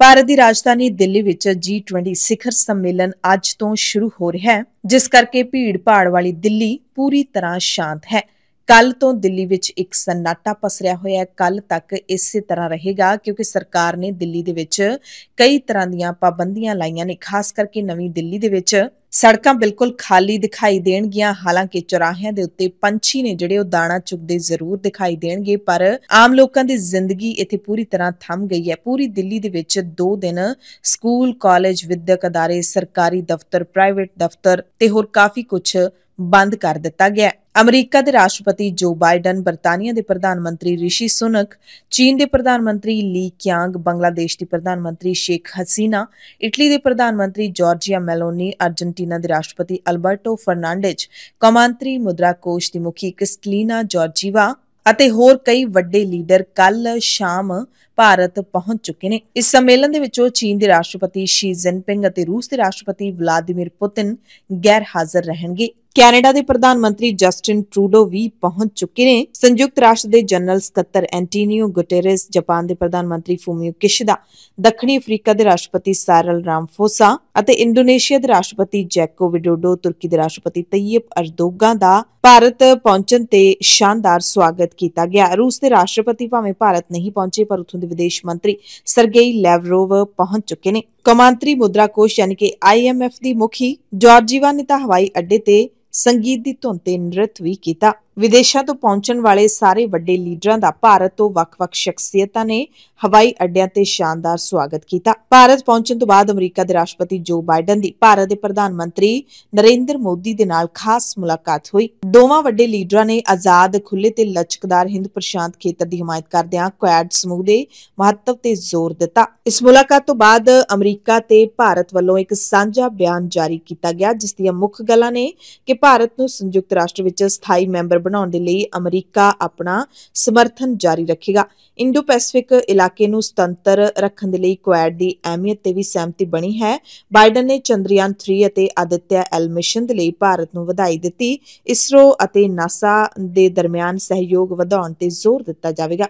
ਭਾਰਤ ਦੀ ਰਾਜਧਾਨੀ ਦਿੱਲੀ ਵਿੱਚ G20 ਸਿਖਰ ਸੰਮੇਲਨ ਅੱਜ ਤੋਂ ਸ਼ੁਰੂ ਹੋ ਰਿਹਾ ਹੈ ਜਿਸ ਕਰਕੇ ਭੀੜ ਭਾੜ ਵਾਲੀ ਦਿੱਲੀ ਪੂਰੀ ਤਰ੍ਹਾਂ ਸ਼ਾਂਤ ਹੈ ਕੱਲ ਤੋਂ ਦਿੱਲੀ ਵਿੱਚ ਇੱਕ ਸੰਨਾਟਾ ਪਸਰਿਆ ਹੋਇਆ ਹੈ ਕੱਲ ਤੱਕ ਇਸੇ ਤਰ੍ਹਾਂ ਰਹੇਗਾ ਕਿਉਂਕਿ ਸਰਕਾਰ ਨੇ ਦਿੱਲੀ ਦੇ ਵਿੱਚ ਕਈ ਤਰ੍ਹਾਂ ਦੀਆਂ ਪਾਬੰਦੀਆਂ ਲਾਈਆਂ ਨੇ ਖਾਸ ਕਰਕੇ ਨਵੀਂ ਦਿੱਲੀ ਦੇ ਵਿੱਚ ਸੜਕਾਂ ਬਿਲਕੁਲ ਖਾਲੀ ਦਿਖਾਈ ਦੇਣਗੀਆਂ ਹਾਲਾਂਕਿ ਚੌਰਾਹਿਆਂ ਦੇ ਉੱਤੇ ਪੰਛੀ ਨੇ ਜਿਹੜੇ ਉਹ ਦਾਣਾ ਚੁਗਦੇ ਜ਼ਰੂਰ ਦਿਖਾਈ ਦੇਣਗੇ ਪਰ ਆਮ ਲੋਕਾਂ ਦੀ ਜ਼ਿੰਦਗੀ ਇੱਥੇ ਪੂਰੀ ਤਰ੍ਹਾਂ ਥੰਮ ਗਈ ਹੈ ਪੂਰੀ ਦਿੱਲੀ ਦੇ ਵਿੱਚ 2 ਦਿਨ ਸਕੂਲ ਕਾਲਜ ਵਿਦਿਅਕ ਅਦਾਰੇ ਸਰਕਾਰੀ ਦਫ਼ਤਰ ਪ੍ਰਾਈਵੇਟ ਦਫ਼ਤਰ ਤੇ ਹੋਰ ਕਾਫੀ ਕੁਝ ਬੰਦ ਕਰ ਦਿੱਤਾ ਗਿਆ ਅਮਰੀਕਾ ਦੇ ਰਾਸ਼ਟਰਪਤੀ ਜੋ ਬਾਈਡਨ ਬਰਤਾਨੀਆ ਦੇ ਪ੍ਰਧਾਨ ਮੰਤਰੀ ਰਿਸ਼ੀ ਸੁਨਕ ਚੀਨ ਦੇ ਪ੍ਰਧਾਨ ਮੰਤਰੀ ਲੀ ਕਿਆਂਗ ਬੰਗਲਾਦੇਸ਼ ਦੀ ਪ੍ਰਧਾਨ ਮੰਤਰੀ ਸ਼ੇਖ ਹਸੀਨਾ ਇਟਲੀ ਦੇ ਪ੍ਰਧਾਨ ਮੰਤਰੀ ਜਾਰਜੀਆ ਮੈਲੋਨੀ ਅਰਜنٹੀਨਾ ਦੇ ਰਾਸ਼ਟਰਪਤੀ ਅਲਬਰਟੋ ਫਰਨਾਂਡੇਜ਼ ਕਮਾਂਤਰੀ ਮੁਦਰਾ ਕੋਸ਼ ਦੀ ਮੁਖੀ ਕ੍ਰਿਸਟਲੀਨਾ ਜਾਰਜੀਵਾ ਅਤੇ ਹੋਰ ਕਈ ਵੱਡੇ ਲੀਡਰ ਕੱਲ ਸ਼ਾਮ ਭਾਰਤ ਪਹੁੰਚ ਚੁੱਕੇ ਨੇ ਇਸ ਸੰਮੇਲਨ ਦੇ ਵਿੱਚ ਉਹ ਚੀਨ ਦੇ ਰਾਸ਼ਟਰਪਤੀ ਸ਼ੀ ਜਿਨਪਿੰਗ ਅਤੇ ਰੂਸ ਦੇ ਰਾਸ਼ਟਰਪਤੀ ਵਲਾਦੀਮੀਰ ਪੁਤਿਨ ਗੈਰ ਹਾਜ਼ਰ ਰਹਿਣਗੇ ਕੈਨੇਡਾ ਦੇ ਪ੍ਰਧਾਨ ਮੰਤਰੀ ਜਸਟਿਨ ਟਰੂਡੋ ਵੀ ਪਹੁੰਚ ਚੁੱਕੇ ਨੇ ਸੰਯੁਕਤ ਰਾਸ਼ਟਰ ਦੇ ਜਨਰਲ ਸਕੱਤਰ ਐਂਟੋਨੀਓ ਗੁਟੇਰੇਸ ਜਾਪਾਨ ਦੇ ਪ੍ਰਧਾਨ ਮੰਤਰੀ ਫੂਮੀਓ ਕਿਸ਼ਿਦਾ ਦੱਖਣੀ ਅਫਰੀਕਾ ਦੇ ਰਾਸ਼ਟਰਪਤੀ ਸਾਰਲ ਰਾਮਫੋਸਾ ਅਤੇ ਇੰਡੋਨੇਸ਼ੀਆ ਦੇ ਰਾਸ਼ਟਰਪਤੀ ਜੈਕੋ ਵਿਡੋਡੋ ਤੁਰਕੀ ਦੇ ਰਾਸ਼ਟਰਪਤੀ ਤੈਯਬ ਅਰਦੋਗਾਂ ਦਾ ਭਾਰਤ ਪਹੁੰਚਣ ਤੇ ਸ਼ਾਨਦਾਰ ਸਵਾਗਤ ਕੀਤਾ ਗਿਆ ਰੂਸ ਦੇ ਰਾਸ਼ਟਰਪਤੀ ਭਾਵੇਂ ਭਾਰਤ ਨਹੀਂ ਪਹੁੰਚੇ ਪਰ ਉਥੋਂ ਦੇ ਵਿਦੇਸ਼ ਮੰਤਰੀ ਸਰਗੇਈ ਲੈਵਰੋਵ ਪਹੁੰਚ ਚੁੱਕੇ ਨੇ ਕਮਾਂਤਰੀ ਮੁਦਰਾ ਕੋਸ਼ ਯਾਨੀ ਕਿ ਆਈਐਮਐਫ ਦੀ ਮੁਖੀ ਜਾਰਜੀਵਾ ਨੇ ਤਾਂ ਹਵਾਈ ਅੱਡੇ ਤੇ ਸੰਗੀਤ ਦੀ ਧੁਨ ਤੇ ਨ੍ਰਿਤ ਵੀ ਕੀਤਾ ਵਿਦੇਸ਼ਾਂ ਤੋਂ ਪਹੁੰਚਣ ਵਾਲੇ ਸਾਰੇ ਵੱਡੇ ਲੀਡਰਾਂ ਦਾ ਭਾਰਤ ਤੋਂ ਵੱਖ-ਵੱਖ ਸ਼ਖਸੀਅਤਾਂ ਨੇ ਹਵਾਈ ਅੱਡਿਆਂ ਤੇ ਸ਼ਾਨਦਾਰ ਸਵਾਗਤ ਕੀਤਾ ਭਾਰਤ ਪਹੁੰਚਣ ਤੋਂ ਬਾਅਦ ਅਮਰੀਕਾ ਦੇ ਰਾਸ਼ਟਰਪਤੀ ਜੋ ਬਾਈਡਨ ਦੀ ਭਾਰਤ ਦੇ ਪ੍ਰਧਾਨ ਮੰਤਰੀ ਨਰਿੰਦਰ ਮੋਦੀ ਦੇ ਨਾਲ ਖਾਸ ਮੁਲਾਕਾਤ ਹੋਈ ਦੋਵਾਂ ਵੱਡੇ ਲੀਡਰਾਂ ਨੇ ਆਜ਼ਾਦ ਖੁੱਲੇ ਤੇ ਲਚਕਦਾਰ ਹਿੰਦ ਪ੍ਰਸ਼ਾਂਤ ਖੇਤਰ ਦੀ ਹਮਾਇਤ ਕਰਦਿਆਂ ਕੁਐਡ ਸਮੂਹ ਦੇ ਮਹੱਤਵ ਤੇ ਜ਼ੋਰ ਦਿੱਤਾ ਇਸ ਮੁਲਾਕਾਤ ਤੋਂ ਬਾਅਦ ਅਮਰੀਕਾ ਤੇ ਭਾਰਤ ਵੱਲੋਂ ਇੱਕ ਸਾਂਝਾ ਬਿਆਨ ਜਾਰੀ ਕੀਤਾ ਗਿਆ ਜਿਸ ਦੀਆਂ ਮੁੱਖ ਗੱਲਾਂ ਨੇ ਕਿ ਭਾਰਤ ਨੂੰ ਸੰਯੁਕਤ ਰਾਸ਼ਟਰ ਵਿੱਚ ਸਥਾਈ ਮੈਂਬਰ ਬਣਾਉਣ ਦੇ ਲਈ ਅਮਰੀਕਾ ਆਪਣਾ ਸਮਰਥਨ ਜਾਰੀ ਰੱਖੇਗਾ ਇੰਡੋ ਪੈਸੀਫਿਕ ਇਲਾਕੇ ਨੂੰ ਸੁਤੰਤਰ ਰੱਖਣ ਦੇ ਲਈ ਕੁਐਡ ਦੀ ਅਹਿਮੀਅਤ ਤੇ ਵੀ ਸਹਿਮਤੀ ਬਣੀ ਹੈ ਬਾਈਡਨ ਨੇ ਚੰਦਰਯਾਨ 3 ਅਤੇ ਆਦਿਤਿਆ ਐਲ ਮਿਸ਼ਨ ਦੇ ਲਈ ਭਾਰਤ ਨੂੰ ਵਧਾਈ ਦਿੱਤੀ ਇਸਰੋ ਅਤੇ ਨਾਸਾ ਦੇ ਦਰਮਿਆਨ ਸਹਿਯੋਗ ਵਧਾਉਣ ਤੇ ਜ਼ੋਰ ਦਿੱਤਾ ਜਾਵੇਗਾ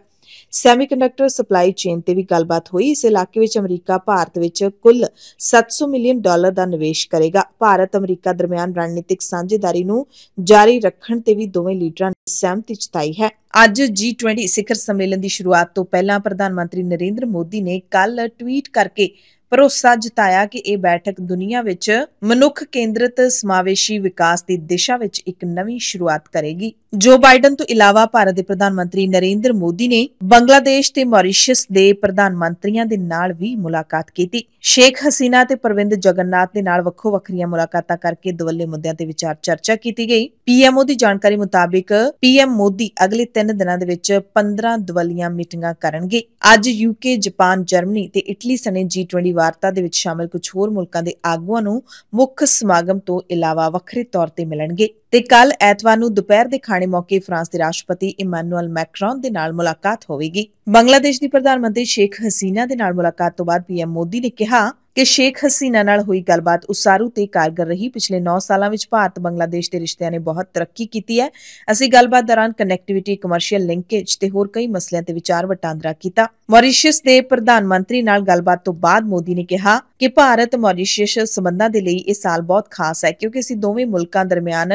ਸੈਮੀਕੰਡਕਟਰ ਸਪਲਾਈ ਚੇਨ ਤੇ ਵੀ ਗੱਲਬਾਤ ਹੋਈ ਇਸ ਇਲਾਕੇ ਵਿੱਚ ਅਮਰੀਕਾ ਭਾਰਤ ਵਿੱਚ ਕੁੱਲ 700 ਮਿਲੀਅਨ ਡਾਲਰ ਦਾ ਨਿਵੇਸ਼ ਕਰੇਗਾ ਭਾਰਤ ਅਮਰੀਕਾ ਦਰਮਿਆਨ ਰਣਨੀਤਿਕ ਸਾਂਝੇਦਾਰੀ ਨੂੰ ਜਾਰੀ ਰੱਖਣ ਤੇ ਵੀ ਦੋਵੇਂ ਲੀਡਰਾਂ ਨੇ ਸਹਿਮਤੀ ਜਤਾਈ ਹੈ ਅੱਜ G20 ਸਿਖਰ ਸੰਮੇਲਨ ਦੀ ਸ਼ੁਰੂਆਤ ਤੋਂ ਪਹਿਲਾਂ ਪ੍ਰਧਾਨ ਮੰਤਰੀ ਨਰਿੰਦਰ ਮੋਦੀ ਨੇ ਕੱਲ ਟਵੀਟ ਕਰਕੇ ਭਰੋਸਾ ਜਤਾਇਆ ਕਿ ਇਹ ਬੈਠਕ ਦੁਨੀਆ ਵਿੱਚ ਮਨੁੱਖ ਕੇਂਦਰਿਤ ਸਮਾਵੇਸ਼ੀ ਵਿਕਾਸ ਦੀ ਦਿਸ਼ਾ ਵਿੱਚ ਇੱਕ ਨਵੀਂ ਸ਼ੁਰੂਆਤ ਕਰੇਗੀ ਜੋ ਬਾਈਡਨ ਤੋਂ ਇਲਾਵਾ ਭਾਰਤ ਦੇ ਪ੍ਰਧਾਨ ਮੰਤਰੀ ਨਰਿੰਦਰ ਮੋਦੀ ਨੇ ਬੰਗਲਾਦੇਸ਼ ਤੇ ਮੌਰੀਸ਼ੀਅਸ ਦੇ ਪ੍ਰਧਾਨ ਮੰਤਰੀਆਂ ਦੇ ਨਾਲ ਵੀ ਮੁਲਾਕਾਤ ਕੀਤੀ ਸ਼ੇਖ ਹਸੀਨਾ ਤੇ ਪ੍ਰਵਿੰਦ ਜਗਨਨਾਥ ਦੇ ਨਾਲ ਵੱਖੋ ਵੱਖਰੀਆਂ ਮੁਲਾਕਾਤਾਂ ਕਰਕੇ ਦਵੱਲੇ ਮੁੱਦਿਆਂ ਤੇ ਵਿਚਾਰ ਚਰਚਾ ਕੀਤੀ ਗਈ ਪੀਐਮਓ ਦੀ ਜਾਣਕਾਰੀ ਮੁਤਾਬਿਕ ਪੀਐਮ ਮੋਦੀ ਅਗਲੇ 3 ਦਿਨਾਂ ਦੇ ਵਿੱਚ 15 ਦਵੱਲੀਆਂ ਮੀਟਿੰਗਾਂ ਕਰਨਗੇ ਅੱਜ ਯੂਕੇ ਜਾਪਾਨ ਜਰਮਨੀ ਤੇ ਇਟਲੀ ਸਣੇ ਜੀ20 ਵਾਰਤਾ ਦੇ ਵਿੱਚ ਸ਼ਾਮਲ ਕੁਝ ਹੋਰ ਮੁਲਕਾਂ ਦੇ ਆਗੂਆਂ ਨੂੰ ਮੁੱਖ ਸਮਾਗਮ ਤੋਂ ਇਲਾਵਾ ਵੱਖਰੇ ਤੌਰ ਤੇ ਮਿਲਣਗੇ ਤੇ ਕੱਲ ਐਤਵਾਰ ਨੂੰ ਦੁਪਹਿਰ ਦੇ ਖਾਣੇ ਮੌਕੇ ਫਰਾਂਸ ਦੇ ਰਾਸ਼ਟਰਪਤੀ ਇਮਾਨੁਅਲ ਮੈਕਰੋਨ ਦੇ ਨਾਲ ਮੁਲਾਕਾਤ ਹੋਵੇਗੀ ਬੰਗਲਾਦੇਸ਼ ਦੀ ਪ੍ਰਧਾਨ ਮੰਤਰੀ ਸ਼ੇਖ ਹਸੀਨਾ ਦੇ ਨਾਲ ਮੁਲਾਕਾਤ ਤੋਂ ਬਾਅਦ ਪੀਐਮ ਮੋਦੀ ਨੇ ਕਿਹਾ ਕਿ ਸ਼ੇਖ ਹਸੀਨਾ ਨਾਲ ਹੋਈ ਗੱਲਬਾਤ ਉਸਾਰੂ ਤੇ ਕਾਰਗਰ ਰਹੀ ਪਿਛਲੇ 9 ਸਾਲਾਂ ਵਿੱਚ ਭਾਰਤ ਬੰਗਲਾਦੇਸ਼ ਦੇ ਰਿਸ਼ਤਿਆਂ ਨੇ ਬਹੁਤ ਤਰੱਕੀ ਕੀਤੀ ਹੈ ਅਸੀਂ ਗੱਲਬਾਤ ਦੌਰਾਨ ਕਨੈਕਟੀਵਿਟੀ ਕਮਰਸ਼ੀਅਲ ਲਿੰਕੇਜ ਤੇ ਹੋਰ ਕਈ ਮਸਲਿਆਂ ਤੇ ਵਿਚਾਰ ਵਟਾਂਦਰਾ ਕੀਤਾ ਮੌਰੀਸ਼ੀਅਸ ਦੇ ਪ੍ਰਧਾਨ ਮੰਤਰੀ ਨਾਲ ਗੱਲਬਾਤ ਤੋਂ ਬਾਅਦ ਮੋਦੀ ਨੇ ਕਿਹਾ ਕਿ ਭਾਰਤ ਮੌਰੀਸ਼ੀਅਸ ਸਬੰਧਾਂ ਦੇ ਲਈ ਇਹ ਸਾਲ ਬਹੁਤ ਖਾਸ ਹੈ ਕਿਉਂਕਿ ਅਸੀਂ ਦੋਵੇਂ ਮੁਲਕਾਂ ਦਰਮਿਆਨ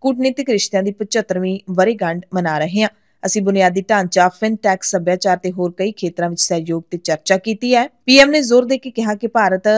ਕੂਟਨੀਤਿਕ ਰਿਸ਼ਤਿਆਂ ਦੀ 75ਵੀਂ ਵਰੇਗੰਢ ਮਨਾ ਰਹੇ ਹਾਂ ਅਸੀਂ ਬੁਨਿਆਦੀ ਢਾਂਚਾ ਫਿਨਟੈਕ ਸੱਭਿਆਚਾਰ ਤੇ ਹੋਰ ਕਈ ਖੇਤਰਾਂ ਵਿੱਚ ਸਹਿਯੋਗ ਤੇ ਚਰਚਾ ਕੀਤੀ ਹੈ ਪੀਐਮ ਨੇ ਜ਼ੋਰ ਦੇ ਕੇ ਕਿਹਾ ਕਿ ਭਾਰਤ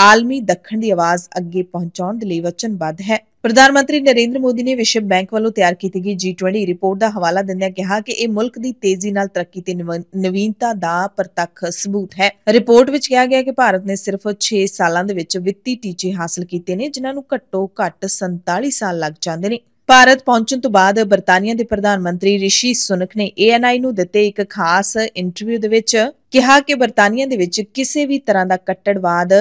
ਆਲਮੀ ਦੱਖਣ ਦੀ ਆਵਾਜ਼ ਅੱਗੇ ਪਹੁੰਚਾਉਣ ਦੇ ਲਈ ਵਚਨਬੱਧ ਹੈ ਪ੍ਰਧਾਨ ਮੰਤਰੀ ਨਰਿੰਦਰ ਮੋਦੀ ਨੇ ਵਿਸ਼ਵ ਬੈਂਕ ਵੱਲੋਂ ਤਿਆਰ ਕੀਤੀ ਗਈ G20 ਰਿਪੋਰਟ ਦਾ ਹਵਾਲਾ ਦਿੰਦਿਆਂ ਕਿਹਾ ਕਿ ਇਹ ਮੁਲਕ ਦੀ ਤੇਜ਼ੀ ਨਾਲ ਤਰੱਕੀ ਤੇ ਨਵੀਨਤਾ ਦਾ ਪ੍ਰਤੱਖ ਸਬੂਤ ਹੈ ਰਿਪੋਰਟ ਵਿੱਚ ਕਿਹਾ ਗਿਆ ਕਿ ਭਾਰਤ ਨੇ ਸਿਰਫ 6 ਸਾਲਾਂ ਦੇ ਵਿੱਚ ਵਿੱਤੀ ਟੀਚੇ ਹਾਸਲ ਕੀਤੇ ਨੇ ਜਿਨ੍ਹਾਂ ਨੂੰ ਘੱਟੋ ਘੱਟ 47 ਸਾਲ ਲੱਗ ਜਾਂਦੇ ਨੇ ਭਾਰਤ ਪਹੁੰਚਣ ਤੋਂ ਬਾਅਦ ਬਰਤਾਨੀਆ ਦੇ ਪ੍ਰਧਾਨ ਮੰਤਰੀ ਰਿਸ਼ੀ ਸੁਨਕ ਨੇ ਏਐਨਆਈ ਨੂੰ ਦਿੱਤੇ ਇੱਕ ਖਾਸ ਇੰਟਰਵਿਊ ਦੇ ਵਿੱਚ ਕਿਹਾ ਕਿ ਬਰਤਾਨੀਆ ਦੇ ਵਿੱਚ ਕਿਸੇ ਵੀ ਤਰ੍ਹਾਂ ਦਾ ਕੱਟੜਵਾਦ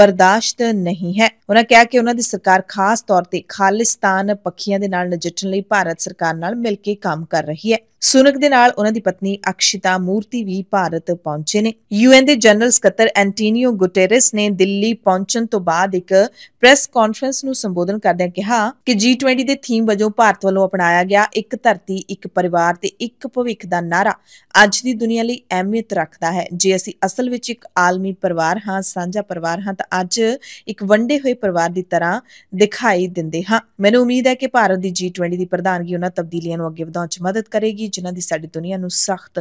ਬਰਦਾਸ਼ਤ ਨਹੀਂ ਹੈ ਉਹਨਾਂ ਕਿਹਾ ਕਿ ਉਹਨਾਂ ਦੀ ਸਰਕਾਰ ਖਾਸ ਤੌਰ ਤੇ ਖਾਲਿਸਤਾਨ ਪੱਖੀਆਂ ਦੇ ਨਾਲ ਨਜਿੱਠਣ ਲਈ ਭਾਰਤ ਸਰਕਾਰ ਨਾਲ ਮਿਲ ਕੇ ਕੰਮ ਕਰ ਰਹੀ ਹੈ ਸੁਨਕ ਦੇ ਨਾਲ ਉਹਨਾਂ ਦੀ ਪਤਨੀ ਅਕਸ਼ਿਤਾ ਮੂਰਤੀ ਵੀ ਭਾਰਤ ਪਹੁੰਚੇ ਨੇ ਯੂਐਨ ਦੇ ਜਨਰਲ ਸਕੱਤਰ ਐਂਟੋਨੀਓ ਗੁਟੇਰਸ ਨੇ ਦਿੱਲੀ ਪਹੁੰਚਣ ਤੋਂ ਬਾਅਦ ਇੱਕ ਪ੍ਰੈਸ ਕਾਨਫਰੰਸ ਨੂੰ ਸੰਬੋਧਨ ਕਰਦਿਆਂ ਕਿਹਾ ਕਿ G20 ਦੇ ਥੀਮ ਵਜੋਂ ਭਾਰਤ ਵੱਲੋਂ ਅਪਣਾਇਆ ਗਿਆ ਇੱਕ ਧਰਤੀ ਇੱਕ ਪਰਿਵਾਰ ਤੇ ਇੱਕ ਭਵਿੱਖ ਦਾ ਨਾਰਾ ਅੱਜ ਦੀ ਦੁਨੀਆ ਲਈ ਅਹਿਮੀਅਤ ਰੱਖਦਾ ਹੈ ਜੇ ਅਸੀਂ ਅਸਲ ਵਿੱਚ ਇੱਕ ਆਲਮੀ ਪਰਿਵਾਰ ਹਾਂ ਸਾਂਝਾ ਪਰਿਵਾਰ ਹਾਂ ਤਾਂ ਅੱਜ ਇੱਕ ਵੰਡੇ ਹੋਏ ਪਰਿਵਾਰ ਦੀ ਤਰ੍ਹਾਂ ਦਿਖਾਈ ਦਿੰਦੇ ਹਾਂ ਮੈਨੂੰ ਉਮੀਦ ਹੈ ਕਿ ਭਾਰਤ ਦੀ G20 ਦੀ ਪ੍ਰਧਾਨਗੀ ਉਹਨਾਂ ਤਬਦੀਲੀਆਂ ਨੂੰ ਅੱਗੇ ਵਧਾਉਣ 'ਚ ਮਦਦ ਕਰੇਗੀ ਜਿਨ੍ਹਾਂ ਦੀ ਸਾਡੀ ਦੁਨੀਆ ਨੂੰ ਸਖਤ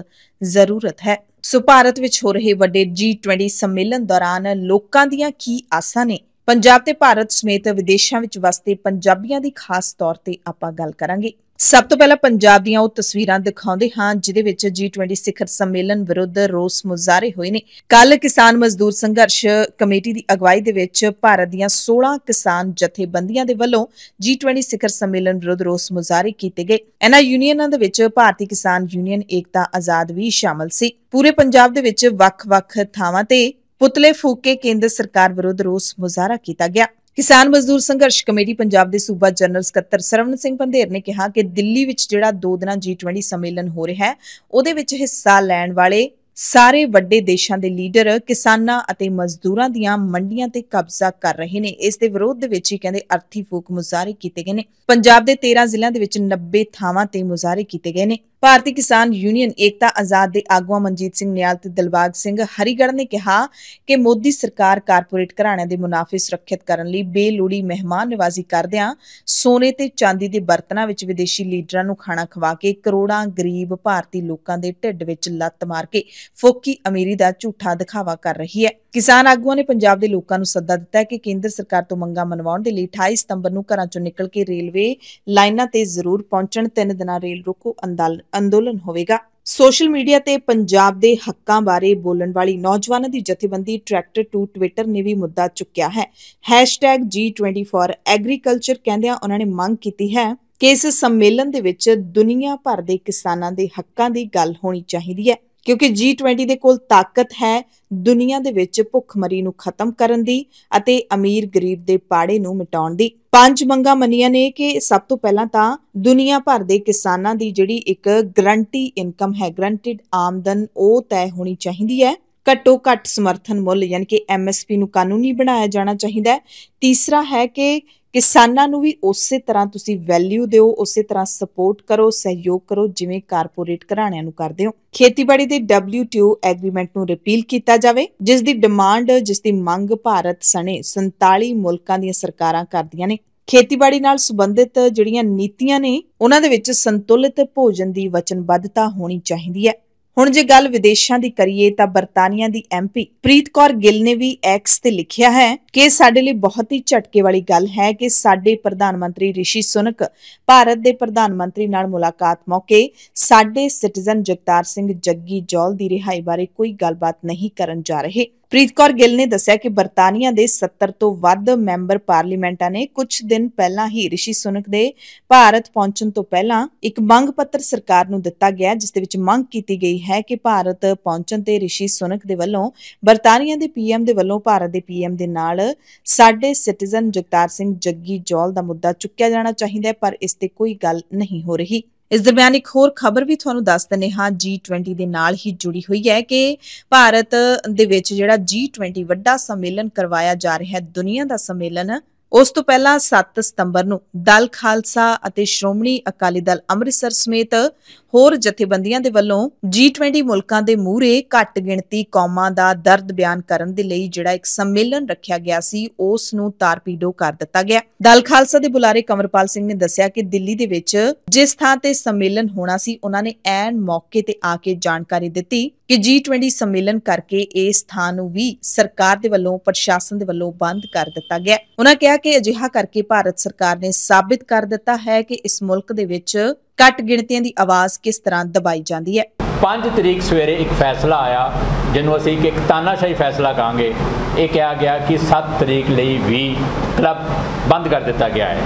ਜ਼ਰੂਰਤ ਹੈ ਸੋ ਭਾਰਤ ਵਿੱਚ ਹੋ ਰਹੇ ਵੱਡੇ G20 ਸੰਮੇਲਨ ਦੌਰਾਨ ਲੋਕਾਂ ਦੀਆਂ ਕੀ ਆਸਾਂ ਨੇ ਪੰਜਾਬ ਤੇ ਭਾਰਤ ਸਮੇਤ ਵਿਦੇਸ਼ਾਂ ਵਿੱਚ ਵਸਦੇ ਪੰਜਾਬੀਆਂ ਦੀ ਖਾਸ ਤੌਰ ਤੇ ਆਪਾਂ ਗੱਲ ਕਰਾਂਗੇ ਸਭ ਤੋਂ ਪਹਿਲਾਂ ਪੰਜਾਬ ਦੀਆਂ ਉਹ ਤਸਵੀਰਾਂ ਦਿਖਾਉਂਦੇ ਹਾਂ ਜਿਦੇ ਵਿੱਚ G20 ਸਿਖਰ ਸੰਮੇਲਨ ਵਿਰੁੱਧ ਰੋਸ ਮੁਜ਼ਾਰੇ ਹੋਏ ਨੇ ਕੱਲ ਕਿਸਾਨ ਮਜ਼ਦੂਰ ਸੰਘਰਸ਼ ਕਮੇਟੀ ਦੀ ਅਗਵਾਈ ਦੇ ਵਿੱਚ ਭਾਰਤ ਦੀਆਂ 16 ਕਿਸਾਨ ਜਥੇਬੰਦੀਆਂ ਦੇ ਵੱਲੋਂ G20 ਸਿਖਰ ਸੰਮੇਲਨ ਵਿਰੁੱਧ ਰੋਸ ਮੁਜ਼ਾਰੇ ਕੀਤੇ ਗਏ ਇਹਨਾਂ ਯੂਨੀਅਨਾਂ ਦੇ ਵਿੱਚ ਭਾਰਤੀ ਕਿਸਾਨ ਯੂਨੀਅਨ ਏਕਤਾ ਆਜ਼ਾਦ ਵੀ ਸ਼ਾਮਲ ਸੀ ਪੂਰੇ ਪੰਜਾਬ ਦੇ ਵਿੱਚ ਵੱਖ-ਵੱਖ ਥਾਵਾਂ ਤੇ ਪੁਤਲੇ ਫੂਕੇ ਕੇਂਦਰ ਸਰਕਾਰ ਵਿਰੁੱਧ ਰੋਸ ਮੁਜ਼ਾਰਾ ਕੀਤਾ ਗਿਆ ਕਿਸਾਨ ਮਜ਼ਦੂਰ ਸੰਘਰਸ਼ ਕਮੇਟੀ ਪੰਜਾਬ ਦੇ ਸੂਬਾ ਜਨਰਲ ਸਕੱਤਰ ਸਰਵਨ ਸਿੰਘ ਪੰਧੇਰ ਨੇ ਕਿਹਾ ਕਿ ਦਿੱਲੀ ਵਿੱਚ ਜਿਹੜਾ ਦੋ ਦਿਨਾਂ G20 ਸੰਮੇਲਨ ਹੋ ਰਿਹਾ ਹੈ ਉਹਦੇ ਵਿੱਚ ਹਿੱਸਾ ਲੈਣ ਵਾਲੇ ਸਾਰੇ ਵੱਡੇ ਦੇਸ਼ਾਂ ਦੇ ਲੀਡਰ ਕਿਸਾਨਾਂ ਅਤੇ ਮਜ਼ਦੂਰਾਂ ਦੀਆਂ ਮੰਡੀਆਂ ਤੇ ਕਬਜ਼ਾ ਕਰ ਰਹੇ ਨੇ ਇਸ ਦੇ ਵਿਰੋਧ ਦੇ ਵਿੱਚ ਹੀ ਕਹਿੰਦੇ ਅਰਥੀ ਫੂਕ ਮੁਜ਼ਾਰੇ ਕੀਤੇ ਗਏ ਨੇ ਪੰਜਾਬ ਦੇ 13 ਜ਼ਿਲ੍ਹਿਆਂ ਦੇ ਵਿੱਚ 90 ਥਾਵਾਂ ਤੇ ਮੁਜ਼ਾਰੇ ਕੀਤੇ ਗਏ ਨੇ ਭਾਰਤੀ ਕਿਸਾਨ ਯੂਨੀਅਨ ਏਕਤਾ ਆਜ਼ਾਦ ਦੇ ਆਗੂਆਂ ਮਨਜੀਤ ਸਿੰਘ ਨਿਆਲ ਤੇ ਦਿਲਬਾਗ ਸਿੰਘ ਹਰੀਗੜ ਨੇ ਕਿਹਾ ਕਿ ਮੋਦੀ ਸਰਕਾਰ ਕਾਰਪੋਰੇਟ ਘਰਾਣਿਆਂ ਦੇ ਮੁਨਾਫੇ ਸੁਰੱਖਿਅਤ ਕਰਨ ਲਈ ਬੇਲੋੜੀ ਮਹਿਮਾਨ ਨਿਵਾਜ਼ੀ ਕਰਦਿਆਂ ਸੋਨੇ ਤੇ ਚਾਂਦੀ ਦੇ ਬਰਤਨਾਂ ਵਿੱਚ ਵਿਦੇਸ਼ੀ ਲੀਡਰਾਂ ਨੂੰ ਖਾਣਾ ਖਵਾ ਕੇ ਕਰੋੜਾਂ ਗਰੀਬ ਭਾਰਤੀ ਲੋਕਾਂ ਦੇ ਢਿੱਡ ਵਿੱਚ ਲੱਤ ਮਾਰ ਕੇ ਫੋਕੀ ਅਮੀਰੀ ਦਾ ਝੂਠਾ ਦਿਖਾਵਾ ਕਰ ਰਹੀ ਹੈ ਕਿਸਾਨ ਆਗੂਆਂ ਨੇ ਪੰਜਾਬ ਦੇ ਲੋਕਾਂ ਨੂੰ ਸੱਦਾ ਦਿੱਤਾ ਹੈ ਕਿ ਕੇਂਦਰ ਸਰਕਾਰ ਤੋਂ ਮੰਗਾਂ ਮਨਵਾਉਣ ਦੇ ਲਈ 28 ਸਤੰਬਰ ਨੂੰ ਘਰਾਂ ਚੋਂ ਨਿਕਲ ਕੇ ਰੇਲਵੇ ਲਾਈਨਾਂ ਤੇ ਜ਼ਰੂਰ ਪਹੁੰਚਣ ਤਿੰਨ ਦਿਨਾਂ ਰੇਲ ਰੋਕੋ ਅੰਦੋਲਨ ਹੋਵੇਗਾ ਸੋਸ਼ਲ ਮੀਡੀਆ ਤੇ ਪੰਜਾਬ ਦੇ ਹੱਕਾਂ ਬਾਰੇ ਬੋਲਣ ਵਾਲੀ ਨੌਜਵਾਨਾਂ ਦੀ ਜਥੇਬੰਦੀ ਟਰੈਕਟਰ ਟੂ ਟਵਿੱਟਰ ਨੇ ਵੀ ਮੁੱਦਾ ਚੁੱਕਿਆ ਹੈ #g24agriculture ਕਹਿੰਦਿਆਂ ਉਹਨਾਂ ਨੇ ਮੰਗ ਕੀਤੀ ਹੈ ਕਿ ਇਸ ਸੰਮੇਲਨ ਦੇ ਵਿੱਚ ਦੁਨੀਆ ਭਰ ਦੇ ਕਿਸਾਨਾਂ ਦੇ ਹੱਕਾਂ ਦੀ ਗੱਲ ਹੋਣੀ ਚਾਹੀਦੀ ਹੈ ਕਿਉਂਕਿ G20 ਦੇ ਕੋਲ ਤਾਕਤ ਹੈ ਦੁਨੀਆ ਦੇ ਵਿੱਚ ਭੁੱਖਮਰੀ ਨੂੰ ਖਤਮ ਕਰਨ ਦੀ ਅਤੇ ਅਮੀਰ ਗਰੀਬ ਦੇ ਪਾੜੇ ਨੂੰ ਮਿਟਾਉਣ ਦੀ ਪੰਜ ਮੰਗਾਂ ਮੰਨੀਆਂ ਨੇ ਕਿ ਸਭ ਤੋਂ ਪਹਿਲਾਂ ਤਾਂ ਦੁਨੀਆ ਭਰ ਦੇ ਕਿਸਾਨਾਂ ਦੀ ਜਿਹੜੀ ਇੱਕ ਗਰੰਟੀ ਇਨਕਮ ਹੈ ਗਰੰਟਿਡ ਆਮਦਨ ਉਹ ਤੈਅ ਹੋਣੀ ਚਾਹੀਦੀ ਹੈ ਘੱਟੋ ਘੱਟ ਸਮਰਥਨ ਮੁੱਲ ਯਾਨੀ ਕਿ ਐਮਐਸਪੀ ਨੂੰ ਕਾਨੂੰਨੀ ਬਣਾਇਆ ਜਾਣਾ ਚਾਹੀਦਾ ਹੈ ਤੀਸਰਾ ਹੈ ਕਿ ਕਿਸਾਨਾਂ ਨੂੰ ਵੀ ਉਸੇ ਤਰ੍ਹਾਂ ਤੁਸੀਂ ਵੈਲਿਊ ਦਿਓ ਉਸੇ ਤਰ੍ਹਾਂ ਸਪੋਰਟ ਕਰੋ ਸਹਿਯੋਗ ਕਰੋ ਜਿਵੇਂ ਕਾਰਪੋਰੇਟ ਘਰਾਣਿਆਂ ਨੂੰ ਕਰਦੇ ਹੋ ਖੇਤੀਬਾੜੀ ਦੇ WTO ਐਗਰੀਮੈਂਟ ਨੂੰ ਰਿਪੀਲ ਕੀਤਾ ਜਾਵੇ ਜਿਸ ਦੀ ਡਿਮਾਂਡ ਜਿਸ ਦੀ ਮੰਗ ਭਾਰਤ ਸਣੇ 47 ਮੁਲਕਾਂ ਦੀਆਂ ਸਰਕਾਰਾਂ ਕਰਦੀਆਂ ਨੇ ਖੇਤੀਬਾੜੀ ਨਾਲ ਸੰਬੰਧਿਤ ਜਿਹੜੀਆਂ ਨੀਤੀਆਂ ਨੇ ਉਹਨਾਂ ਦੇ ਵਿੱਚ ਸੰਤੁਲਿਤ ਭੋਜਨ ਦੀ ਵਚਨਬੱਧਤਾ ਹੋਣੀ ਚਾਹੀਦੀ ਹੈ ਹੁਣ ਜੇ ਗੱਲ ਵਿਦੇਸ਼ਾਂ ਦੀ ਕਰੀਏ ਤਾਂ ਬਰਤਾਨੀਆ ਦੀ ਐਮਪੀ ਪ੍ਰੀਤ ਕੌਰ ਗਿੱਲ ਨੇ ਵੀ ਐਕਸ ਤੇ ਲਿਖਿਆ ਹੈ ਕਿ ਸਾਡੇ ਲਈ ਬਹੁਤ ਹੀ ਝਟਕੇ ਵਾਲੀ ਗੱਲ ਹੈ ਕਿ ਸਾਡੇ ਪ੍ਰਧਾਨ ਮੰਤਰੀ ਰਿਸ਼ੀ ਸੁਨਕ ਭਾਰਤ ਦੇ ਪ੍ਰਧਾਨ ਮੰਤਰੀ ਨਾਲ ਮੁਲਾਕਾਤ ਮੌਕੇ ਸਾਡੇ ਸਿਟੀਜ਼ਨ ਜਗਤਾਰ ਸਿੰਘ ਜੱਗੀ ਜੋਲ ਦੀ ਰਿਹਾਈ ਬਾਰੇ ਕੋਈ ਗੱਲਬਾਤ ਨਹੀਂ ਕਰਨ ਜਾ ਰਹੇ ਪ੍ਰੀਤ ਕੌਰ ਗਿੱਲ ਨੇ ਦੱਸਿਆ ਕਿ ਬਰਤਾਨੀਆ ਦੇ 70 ਤੋਂ ਵੱਧ ਮੈਂਬਰ ਪਾਰਲੀਮੈਂਟਾਂ ਨੇ ਕੁਝ ਦਿਨ ਪਹਿਲਾਂ ਹੀ ਰਿਸ਼ੀ ਸੁਨਕ ਦੇ ਭਾਰਤ ਪਹੁੰਚਣ ਤੋਂ ਪਹਿਲਾਂ ਇੱਕ ਮੰਗ ਪੱਤਰ ਸਰਕਾਰ ਨੂੰ ਦਿੱਤਾ ਗਿਆ ਜਿਸ ਦੇ ਵਿੱਚ ਮੰਗ ਕੀਤੀ ਗਈ ਹੈ ਕਿ ਭਾਰਤ ਪਹੁੰਚਣ ਤੇ ਰਿਸ਼ੀ ਸੁਨਕ ਦੇ ਵੱਲੋਂ ਬਰਤਾਨੀਆ ਦੇ ਪੀਐਮ ਦੇ ਵੱਲੋਂ ਭਾਰਤ ਦੇ ਪੀਐਮ ਦੇ ਨਾਲ ਸਾਡੇ ਸਿਟੀਜ਼ਨ ਜਗਤਾਰ ਸਿੰਘ ਜੱਗੀ ਜੋਲ ਦਾ ਮੁੱਦਾ ਚੁੱਕਿਆ ਜਾਣਾ ਚਾਹੀਦਾ ਹੈ ਪਰ ਇਸ ਤੇ ਕੋਈ ਗੱਲ ਨਹੀਂ ਹੋ ਰਹੀ ਇਸ ਦਰਮਿਆਨ ਇੱਕ ਹੋਰ ਖਬਰ ਵੀ ਤੁਹਾਨੂੰ ਦੱਸ ਦਿੰਨੇ ਹਾਂ G20 ਦੇ ਨਾਲ ਹੀ ਜੁੜੀ ਹੋਈ ਹੈ ਕਿ ਭਾਰਤ ਦੇ ਵਿੱਚ ਜਿਹੜਾ G20 ਵੱਡਾ ਸੰਮੇਲਨ ਕਰਵਾਇਆ ਜਾ ਰਿਹਾ ਹੈ ਦੁਨੀਆ ਦਾ ਸੰਮੇਲਨ ਉਸ ਤੋਂ ਪਹਿਲਾਂ 7 ਸਤੰਬਰ ਨੂੰ ਦਲ ਖਾਲਸਾ ਅਤੇ ਸ਼੍ਰੋਮਣੀ ਅਕਾਲੀ ਦਲ ਅੰਮ੍ਰਿਤਸਰ ਸਮੇਤ ਹੋਰ ਜਥੇਬੰਦੀਆਂ ਦੇ ਵੱਲੋਂ G20 ਮੁਲਕਾਂ ਦੇ ਮੂਹਰੇ ਘੱਟ ਗਿਣਤੀ ਕੌਮਾਂ ਦਾ ਦਰਦ ਬਿਆਨ ਕਰਨ ਦੇ ਲਈ ਜਿਹੜਾ ਇੱਕ ਸੰਮੇਲਨ ਰੱਖਿਆ ਗਿਆ ਸੀ ਉਸ ਨੂੰ ਤਾਰਪੀਡੋ ਕਰ ਦਿੱਤਾ ਗਿਆ ਦਲ ਖਾਲਸਾ ਦੇ ਬੁਲਾਰੇ ਕਮਰਪਾਲ ਸਿੰਘ ਨੇ ਦੱਸਿਆ ਕਿ ਦਿੱਲੀ ਦੇ ਵਿੱਚ ਜਿਸ ਥਾਂ ਤੇ ਸੰਮੇਲਨ ਹੋਣਾ ਸੀ ਉਹਨਾਂ ਨੇ ਐਨ ਮੌਕੇ ਤੇ ਆ ਕੇ ਜਾਣਕਾਰੀ ਦਿੱਤੀ ਕਿ G20 ਸੰਮੇਲਨ ਕਰਕੇ ਇਹ ਸਥਾਨ ਨੂੰ ਵੀ ਸਰਕਾਰ ਦੇ ਵੱਲੋਂ ਪ੍ਰਸ਼ਾਸਨ ਦੇ ਵੱਲੋਂ ਬੰਦ ਕਰ ਦਿੱਤਾ ਗਿਆ ਉਹਨਾਂ ਕਿਹਾ ਕਿ ਅਜਿਹਾ ਕਰਕੇ ਭਾਰਤ ਸਰਕਾਰ ਨੇ ਸਾਬਿਤ ਕਰ ਦਿੱਤਾ ਹੈ ਕਿ ਇਸ ਮੁਲਕ ਦੇ ਵਿੱਚ ਘੱਟ ਗਿਣਤੀਆਂ ਦੀ ਆਵਾਜ਼ ਕਿਸ ਤਰ੍ਹਾਂ ਦਬਾਈ ਜਾਂਦੀ ਹੈ 5 ਤਰੀਕ ਸਵੇਰੇ ਇੱਕ ਫੈਸਲਾ ਆਇਆ ਜਿਹਨੂੰ ਅਸੀਂ ਇੱਕ ਤਾਨਾਸ਼ਾਹੀ ਫੈਸਲਾ ਕਹਾਂਗੇ ਇਹ ਕਿਹਾ ਗਿਆ ਕਿ 7 ਤਰੀਕ ਲਈ ਵੀ ਕਲੱਬ ਬੰਦ ਕਰ ਦਿੱਤਾ ਗਿਆ ਹੈ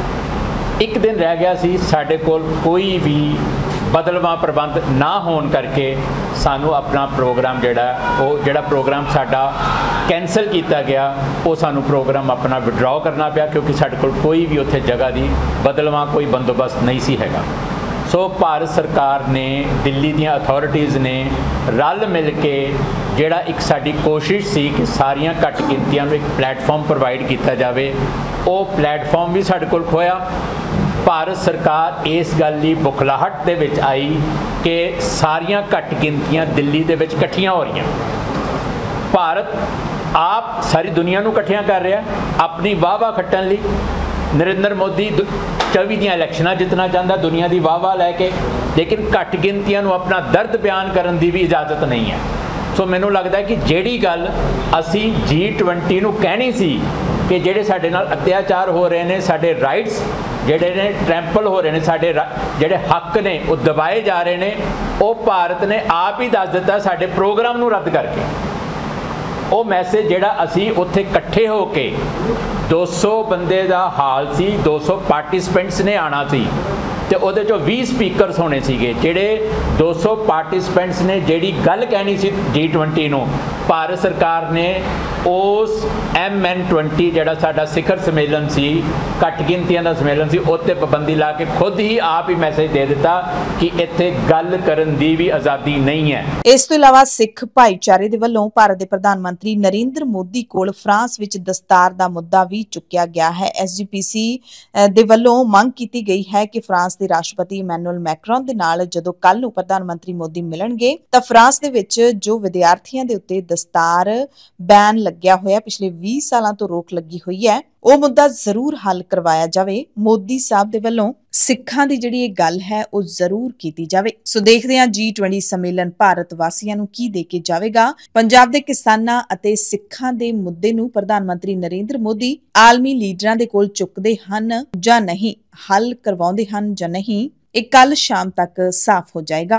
ਇੱਕ ਦਿਨ ਰਹਿ ਗਿਆ ਸੀ ਸਾਡੇ ਕੋਲ ਕੋਈ ਵੀ ਬਦਲਵਾ ਪ੍ਰਬੰਧ ਨਾ ਹੋਣ ਕਰਕੇ ਸਾਨੂੰ ਆਪਣਾ ਪ੍ਰੋਗਰਾਮ ਜਿਹੜਾ ਉਹ ਜਿਹੜਾ ਪ੍ਰੋਗਰਾਮ ਸਾਡਾ ਕੈਨਸਲ ਕੀਤਾ ਗਿਆ ਉਹ ਸਾਨੂੰ ਪ੍ਰੋਗਰਾਮ ਆਪਣਾ ਵਿਡਰਾਅ ਕਰਨਾ ਪਿਆ ਕਿਉਂਕਿ ਸਾਡੇ ਕੋਲ ਕੋਈ ਵੀ ਉੱਥੇ ਜਗ੍ਹਾ ਦੀ ਬਦਲਵਾ ਕੋਈ ਬੰਦੋਬਸਤ ਨਹੀਂ ਸੀ ਹੈਗਾ ਸੋ ਭਾਰਤ ਸਰਕਾਰ ਨੇ ਦਿੱਲੀ ਦੀਆਂ ਅਥਾਰਟੀਆਂ ਨੇ ਰਲ ਮਿਲ ਕੇ ਜਿਹੜਾ ਇੱਕ ਸਾਡੀ ਕੋਸ਼ਿਸ਼ ਸੀ ਕਿ ਸਾਰੀਆਂ ਘੱਟ ਗਿਣਤੀਆਂ ਨੂੰ ਇੱਕ ਪਲੇਟਫਾਰਮ ਪ੍ਰੋਵਾਈਡ ਕੀਤਾ ਜਾਵੇ ਉਹ ਪਲੇਟਫਾਰਮ ਵੀ ਸਾਡੇ ਕੋਲ ਖੋਇਆ ਭਾਰਤ ਸਰਕਾਰ ਇਸ ਗੱਲ ਦੀ ਬੁਖਲਾਹਟ ਦੇ ਵਿੱਚ ਆਈ ਕਿ ਸਾਰੀਆਂ ਘੱਟ ਗਿਣਤੀਆਂ ਦਿੱਲੀ ਦੇ ਵਿੱਚ ਇਕੱਠੀਆਂ ਹੋ ਰਹੀਆਂ ਭਾਰਤ ਆਪ ਸਾਰੀ ਦੁਨੀਆ ਨੂੰ ਇਕੱਠਿਆਂ ਕਰ ਰਿਹਾ ਆਪਣੀ ਵਾਵਾ ਖੱਟਣ ਲਈ ਨਰਿੰਦਰ ਮੋਦੀ 24 ਦੀਆਂ ਇਲੈਕਸ਼ਨਾਂ ਜਿੱਤਣਾ ਚਾਹੁੰਦਾ ਦੁਨੀਆ ਦੀ ਵਾਵਾ ਲੈ ਕੇ ਲੇਕਿਨ ਘੱਟ ਗਿਣਤੀਆਂ ਨੂੰ ਆਪਣਾ ਦਰਦ ਬਿਆਨ ਕਰਨ ਦੀ ਵੀ ਇਜਾਜ਼ਤ ਨਹੀਂ ਹੈ ਸੋ ਮੈਨੂੰ ਲੱਗਦਾ ਕਿ ਜਿਹੜੀ ਗੱਲ ਅਸੀਂ G20 ਨੂੰ ਕਹਿਣੀ ਸੀ ਕਿ ਜਿਹੜੇ ਸਾਡੇ ਨਾਲ ਅਤਿਆਚਾਰ ਹੋ ਰਹੇ ਨੇ ਸਾਡੇ ਰਾਈਟਸ ਜਿਹੜੇ ਨੇ ਟ੍ਰੈਂਪਲ ਹੋ ਰਹੇ ਨੇ ਸਾਡੇ ਜਿਹੜੇ ਹੱਕ ਨੇ ਉਹ ਦਬਾਏ ਜਾ ਰਹੇ ਨੇ ਉਹ ਭਾਰਤ ਨੇ ਆਪ ਹੀ ਦੱਸ ਦਿੱਤਾ ਸਾਡੇ ਪ੍ਰੋਗਰਾਮ ਨੂੰ ਰੱਦ ਕਰਕੇ ਉਹ ਮੈਸੇਜ ਜਿਹੜਾ ਅਸੀਂ ਉੱਥੇ ਇਕੱਠੇ ਹੋ ਕੇ 200 ਬੰਦੇ ਦਾ ਹਾਲ ਸੀ 200 ਪਾਰਟਿਸਪੈਂਟਸ ਨੇ ਆਣਾ ਸੀ ਤੇ ਉਹਦੇ ਚੋਂ 20 ਸਪੀਕਰਸ ਹੋਣੇ ਸੀਗੇ ਜਿਹੜੇ 200 ਪਾਰਟਿਸਪੈਂਟਸ ਨੇ ਜਿਹੜੀ ਗੱਲ ਕਹਿਣੀ ਸੀ G20 ਨੂੰ ਭਾਰਤ ਸਰਕਾਰ ਨੇ ਉਸ MN20 ਜਿਹੜਾ ਸਾਡਾ ਸਿਖਰ ਸੰਮੇਲਨ ਸੀ ਘੱਟ ਗਿਣਤੀਆਂ ਦਾ ਸੰਮੇਲਨ ਸੀ ਉੱਤੇ ਪਾਬੰਦੀ ਲਾ ਕੇ ਖੁਦ ਹੀ ਆਪ ਹੀ ਮੈਸੇਜ ਦੇ ਦਿੱਤਾ ਕਿ ਇੱਥੇ ਗੱਲ ਕਰਨ ਦੀ ਵੀ ਆਜ਼ਾਦੀ ਨਹੀਂ ਹੈ ਇਸ ਤੋਂ ਇਲਾਵਾ ਸਿੱਖ ਭਾਈਚਾਰੇ ਦੇ ਵੱਲੋਂ ਭਾਰਤ ਦੇ ਪ੍ਰਧਾਨ ਮੰਤਰੀ ਨਰਿੰਦਰ ਮੋਦੀ ਕੋਲ ਫਰਾਂਸ ਵਿੱਚ ਦਸਤਾਰ ਦਾ ਮੁੱਦਾ ਵੀ ਚੁੱਕਿਆ ਗਿਆ ਹੈ ਐਸਜੀਪੀਸੀ ਦੇ ਵੱਲੋਂ ਮੰਗ ਕੀਤੀ ਗਈ ਹੈ ਕਿ ਫਰਾਂਸ ਦੇ ਰਾਸ਼ਟਰਪਤੀ ਮੈਨੂਅਲ ਮੈਕਰੋਨ ਦੇ ਨਾਲ ਜਦੋਂ ਕੱਲ ਨੂੰ ਪ੍ਰਧਾਨ ਮੰਤਰੀ ਮੋਦੀ ਮਿਲਣਗੇ ਤਾਂ ਫਰਾਂਸ ਦੇ ਵਿੱਚ ਜੋ ਵਿਦਿਆਰਥੀਆਂ ਦੇ ਉੱਤੇ ਦਸਤਾਰ ਬੈਨ ਲੱਗਿਆ ਹੋਇਆ ਪਿਛਲੇ 20 ਸਾਲਾਂ ਤੋਂ ਰੋਕ ਲੱਗੀ ਹੋਈ ਹੈ ਉਹ ਮੁੱਦਾ ਜ਼ਰੂਰ ਹੱਲ ਕਰਵਾਇਆ ਜਾਵੇ ਮੋਦੀ ਸਾਹਿਬ ਦੇ ਵੱਲੋਂ ਸਿੱਖਾਂ ਦੀ ਜਿਹੜੀ ਇਹ ਗੱਲ ਹੈ ਉਹ ਜ਼ਰੂਰ ਕੀਤੀ ਜਾਵੇ ਸੋ ਦੇਖਦੇ ਹਾਂ 20 ਸੰਮੇਲਨ ਭਾਰਤ ਵਾਸੀਆਂ ਨੂੰ ਕੀ ਦੇ ਕੇ ਜਾਵੇਗਾ ਪੰਜਾਬ ਦੇ ਕਿਸਾਨਾਂ ਅਤੇ ਸਿੱਖਾਂ ਦੇ ਮੁੱਦੇ ਨੂੰ ਪ੍ਰਧਾਨ ਮੰਤਰੀ ਨਰਿੰਦਰ ਮੋਦੀ ਆਲਮੀ ਲੀਡਰਾਂ ਦੇ ਕੋਲ ਚੁੱਕਦੇ ਹਨ ਜਾਂ ਨਹੀਂ ਹੱਲ ਕਰਵਾਉਂਦੇ ਹਨ ਜਾਂ ਨਹੀਂ ਇਹ ਕੱਲ ਸ਼ਾਮ ਤੱਕ ਸਾਫ਼ ਹੋ ਜਾਏਗਾ